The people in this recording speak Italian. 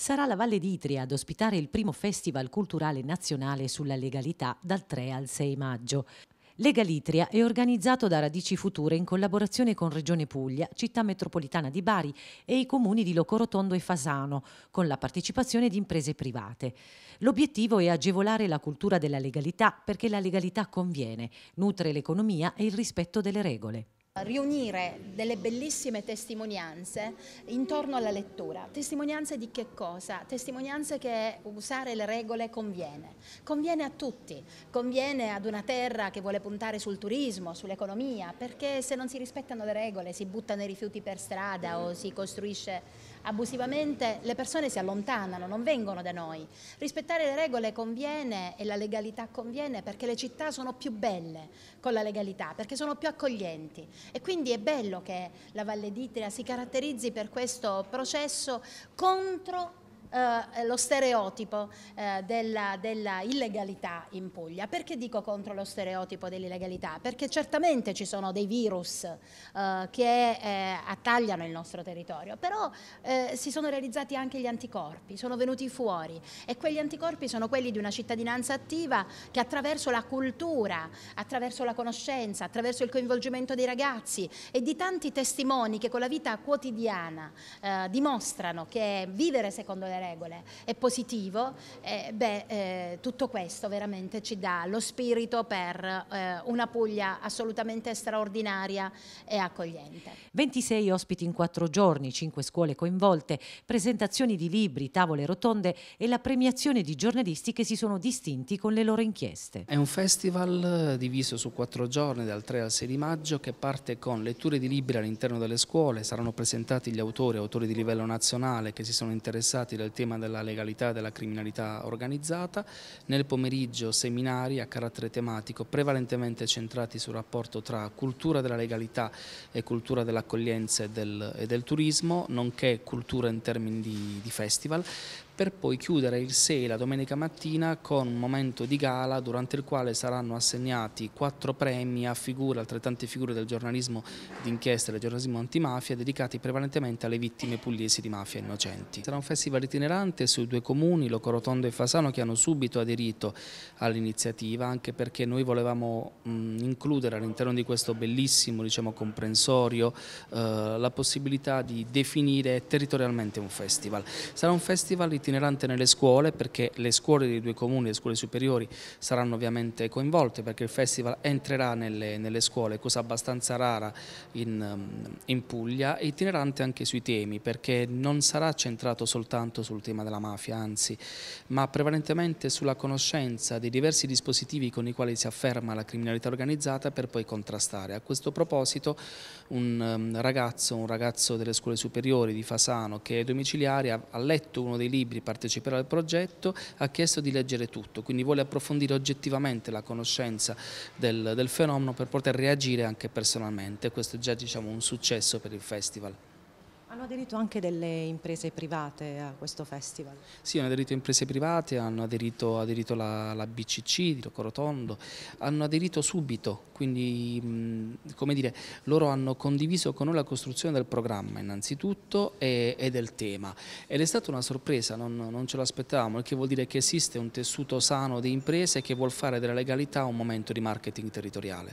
sarà la Valle d'Itria ad ospitare il primo Festival Culturale Nazionale sulla Legalità dal 3 al 6 maggio. Legalitria è organizzato da Radici Future in collaborazione con Regione Puglia, Città Metropolitana di Bari e i comuni di Locorotondo e Fasano, con la partecipazione di imprese private. L'obiettivo è agevolare la cultura della legalità perché la legalità conviene, nutre l'economia e il rispetto delle regole riunire delle bellissime testimonianze intorno alla lettura. Testimonianze di che cosa? Testimonianze che usare le regole conviene. Conviene a tutti, conviene ad una terra che vuole puntare sul turismo, sull'economia, perché se non si rispettano le regole, si buttano i rifiuti per strada o si costruisce abusivamente, le persone si allontanano, non vengono da noi. Rispettare le regole conviene e la legalità conviene perché le città sono più belle con la legalità, perché sono più accoglienti. E quindi è bello che la Valle d'Itria si caratterizzi per questo processo contro eh, lo stereotipo eh, della, della, illegalità in Puglia. Perché dico contro lo stereotipo dell'illegalità? Perché certamente ci sono dei virus eh, che eh, attagliano il nostro territorio, però eh, si sono realizzati anche gli anticorpi, sono venuti fuori e quegli anticorpi sono quelli di una cittadinanza attiva che attraverso la cultura, attraverso la conoscenza, attraverso il coinvolgimento dei ragazzi e di tanti testimoni che con la vita quotidiana eh, dimostrano che vivere secondo le regole è positivo, eh, beh, eh, tutto questo veramente ci dà lo spirito per eh, una Puglia assolutamente straordinaria e accogliente. 26 ospiti in quattro giorni, 5 scuole coinvolte, presentazioni di libri, tavole rotonde e la premiazione di giornalisti che si sono distinti con le loro inchieste. È un festival eh, diviso su quattro giorni, dal 3 al 6 di maggio, che parte con letture di libri all'interno delle scuole, saranno presentati gli autori, autori di livello nazionale che si sono interessati del il tema della legalità e della criminalità organizzata, nel pomeriggio seminari a carattere tematico prevalentemente centrati sul rapporto tra cultura della legalità e cultura dell'accoglienza e, del, e del, turismo, nonché cultura in termini di, di festival, per poi chiudere il 6 la domenica mattina con un momento di gala durante il quale saranno assegnati quattro premi a figure, altrettante figure del giornalismo d'inchiesta e del giornalismo antimafia dedicati prevalentemente alle vittime pugliesi di mafia innocenti. Sarà un festival itinerante sui due comuni, Locorotondo e Fasano, che hanno subito aderito all'iniziativa anche perché noi volevamo mh, includere all'interno di questo bellissimo diciamo, comprensorio eh, la possibilità di definire territorialmente un festival. Sarà un festival itinerante itinerante nelle scuole perché le scuole dei due comuni, le scuole superiori saranno ovviamente coinvolte perché il festival entrerà nelle, nelle scuole, cosa abbastanza rara in, mm, in Puglia, itinerante anche sui temi perché non sarà centrato soltanto sul tema della mafia, anzi, ma prevalentemente sulla conoscenza dei diversi dispositivi con i quali si afferma la criminalità organizzata per poi contrastare. A questo proposito un mm, ragazzo, un ragazzo delle scuole superiori di Fasano che è domiciliare ha letto uno dei libri di partecipare al progetto ha chiesto di leggere tutto, quindi vuole approfondire oggettivamente la conoscenza del, del fenomeno per poter reagire anche personalmente, questo è già diciamo, un successo per il festival. Hanno aderito anche delle imprese private a questo festival? Sì, hanno aderito imprese private, hanno aderito, aderito la, la, BCC di Corotondo, hanno aderito subito, quindi come dire, loro hanno condiviso con noi la costruzione del programma innanzitutto e, e del tema ed è stata una sorpresa, non, non ce l'aspettavamo, il che vuol dire che esiste un tessuto sano di imprese che vuol fare della legalità un momento di marketing territoriale.